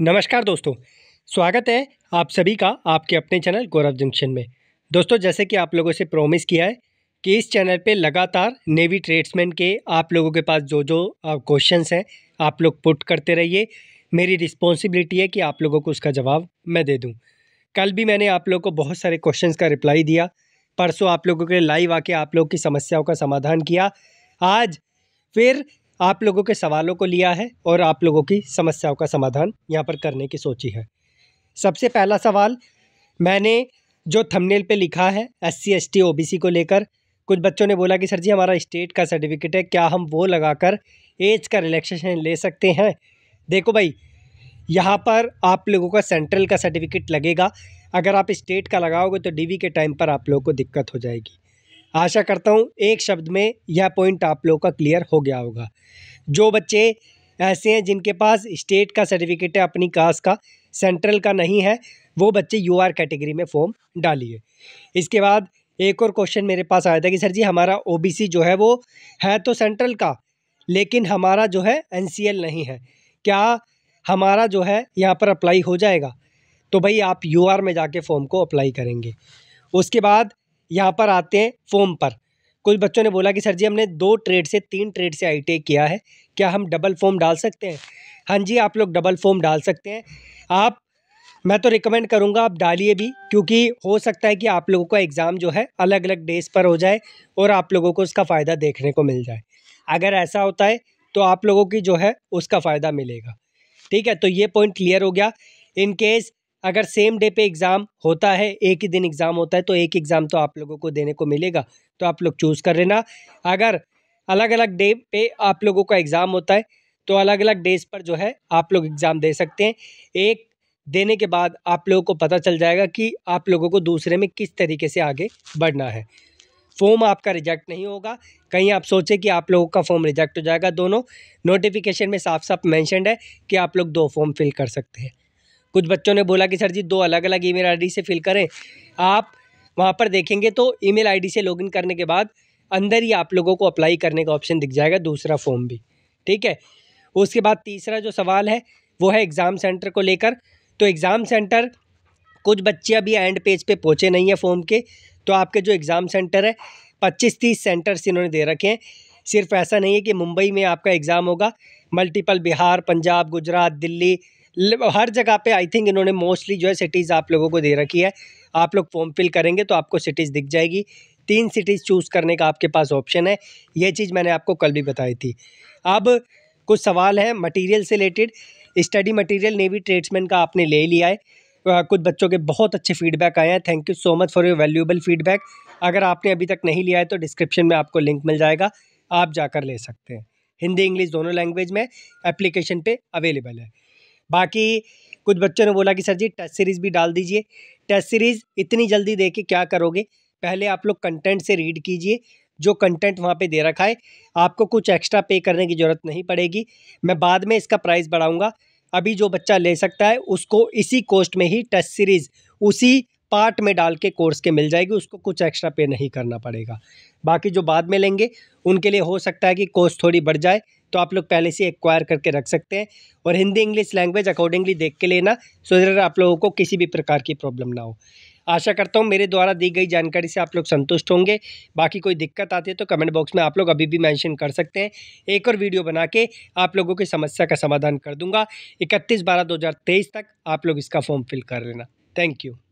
नमस्कार दोस्तों स्वागत है आप सभी का आपके अपने चैनल गौरव जंक्शन में दोस्तों जैसे कि आप लोगों से प्रॉमिस किया है कि इस चैनल पे लगातार नेवी ट्रेड्समैन के आप लोगों के पास जो जो क्वेश्चंस हैं आप लोग पुट करते रहिए मेरी रिस्पॉन्सिबिलिटी है कि आप लोगों को उसका जवाब मैं दे दूँ कल भी मैंने आप लोगों को बहुत सारे क्वेश्चन का रिप्लाई दिया परसों आप लोगों के लाइव आके आप लोगों की समस्याओं का समाधान किया आज फिर आप लोगों के सवालों को लिया है और आप लोगों की समस्याओं का समाधान यहाँ पर करने की सोची है सबसे पहला सवाल मैंने जो थंबनेल पे लिखा है S C S T O B C को लेकर कुछ बच्चों ने बोला कि सर जी हमारा स्टेट का सर्टिफिकेट है क्या हम वो लगाकर एज का रिलैक्सेशन ले सकते हैं देखो भाई यहाँ पर आप लोगों का सेंट्रल का सर्टिफिकेट लगेगा अगर आप स्टेट का लगाओगे तो डीवी के टाइम पर आप लोगों को दिक्कत हो जाएगी आशा करता हूँ एक शब्द में यह पॉइंट आप लोग का क्लियर हो गया होगा जो बच्चे ऐसे हैं जिनके पास स्टेट का सर्टिफिकेट है अपनी कास्ट का सेंट्रल का नहीं है वो बच्चे यू आर कैटेगरी में फॉर्म डालिए इसके बाद एक और क्वेश्चन मेरे पास आया था कि सर जी हमारा ओबीसी जो है वो है तो सेंट्रल का लेकिन हमारा जो है एनसीएल नहीं है क्या हमारा जो है यहाँ पर अप्लाई हो जाएगा तो भाई आप यूआर में जाके फॉर्म को अप्लाई करेंगे उसके बाद यहाँ पर आते हैं फोम पर कुछ बच्चों ने बोला कि सर जी हमने दो ट्रेड से तीन ट्रेड से आई किया है क्या हम डबल फोम डाल सकते हैं हाँ जी आप लोग डबल फोम डाल सकते हैं आप मैं तो रिकमेंड करूँगा आप डालिए भी क्योंकि हो सकता है कि आप लोगों का एग्ज़ाम जो है अलग अलग डेज पर हो जाए और आप लोगों को उसका फ़ायदा देखने को मिल जाए अगर ऐसा होता है तो आप लोगों की जो है उसका फ़ायदा मिलेगा ठीक है तो ये पॉइंट क्लियर हो गया इनकेस अगर सेम डे पे एग्ज़ाम होता है एक ही दिन एग्ज़ाम होता है तो एक एग्ज़ाम तो आप लोगों को देने को मिलेगा तो आप लोग चूज़ कर लेना अगर अलग अलग डे पे आप लोगों का एग्ज़ाम होता है तो अलग अलग डेज पर जो है आप लोग एग्ज़ाम दे सकते हैं एक देने के बाद आप लोगों को पता चल जाएगा कि आप लोगों को दूसरे में किस तरीके से आगे बढ़ना है फॉर्म आपका रिजेक्ट नहीं होगा कहीं आप सोचें कि आप लोगों का फॉर्म रिजेक्ट हो जाएगा दोनों नोटिफिकेशन में साफ साफ मैंशनड है कि आप लोग दो फॉर्म फिल कर सकते हैं कुछ बच्चों ने बोला कि सर जी दो अलग अलग ईमेल आईडी से फिल करें आप वहाँ पर देखेंगे तो ईमेल आईडी से लॉगिन करने के बाद अंदर ही आप लोगों को अप्लाई करने का ऑप्शन दिख जाएगा दूसरा फॉर्म भी ठीक है उसके बाद तीसरा जो सवाल है वो है एग्ज़ाम सेंटर को लेकर तो एग्ज़ाम सेंटर कुछ बच्चे अभी एंड पेज पे पहुँचे नहीं है फॉर्म के तो आपके जो एग्ज़ाम सेंटर है पच्चीस तीस सेंटर्स इन्होंने दे रखे हैं सिर्फ ऐसा नहीं है कि मुंबई में आपका एग्ज़ाम होगा मल्टीपल बिहार पंजाब गुजरात दिल्ली हर जगह पे आई थिंक इन्होंने मोस्टली जो है सिटीज़ आप लोगों को दे रखी है आप लोग फॉर्म फिल करेंगे तो आपको सिटीज़ दिख जाएगी तीन सिटीज़ चूज़ करने का आपके पास ऑप्शन है ये चीज़ मैंने आपको कल भी बताई थी अब कुछ सवाल हैं मटीरियल से related study material navy tradesman का आपने ले लिया है कुछ बच्चों के बहुत अच्छे फीडबैक आए हैं thank you so much for your valuable feedback अगर आपने अभी तक नहीं लिया है तो डिस्क्रिप्शन में आपको लिंक मिल जाएगा आप जाकर ले सकते हैं हिंदी इंग्लिश दोनों लैंग्वेज में एप्लीकेशन पे अवेलेबल है बाकी कुछ बच्चों ने बोला कि सर जी टेस्ट सीरीज़ भी डाल दीजिए टेस्ट सीरीज़ इतनी जल्दी दे के क्या करोगे पहले आप लोग कंटेंट से रीड कीजिए जो कंटेंट वहाँ पे दे रखा है आपको कुछ एक्स्ट्रा पे करने की ज़रूरत नहीं पड़ेगी मैं बाद में इसका प्राइस बढ़ाऊँगा अभी जो बच्चा ले सकता है उसको इसी कॉस्ट में ही टेस्ट सीरीज़ उसी पार्ट में डाल के कोर्स के मिल जाएगी उसको कुछ एक्स्ट्रा पे नहीं करना पड़ेगा बाकी जो बाद में लेंगे उनके लिए हो सकता है कि कोर्स थोड़ी बढ़ जाए तो आप लोग पहले से एक्वायर करके रख सकते हैं और हिंदी इंग्लिश लैंग्वेज अकॉर्डिंगली देख के लेना सो जरा आप लोगों को किसी भी प्रकार की प्रॉब्लम ना हो आशा करता हूँ मेरे द्वारा दी गई जानकारी से आप लोग संतुष्ट होंगे बाकी कोई दिक्कत आती है तो कमेंट बॉक्स में आप लोग अभी भी मेंशन कर सकते हैं एक और वीडियो बना के आप लोगों की समस्या का समाधान कर दूंगा इकतीस बारह दो तक आप लोग इसका फॉर्म फिल कर लेना थैंक यू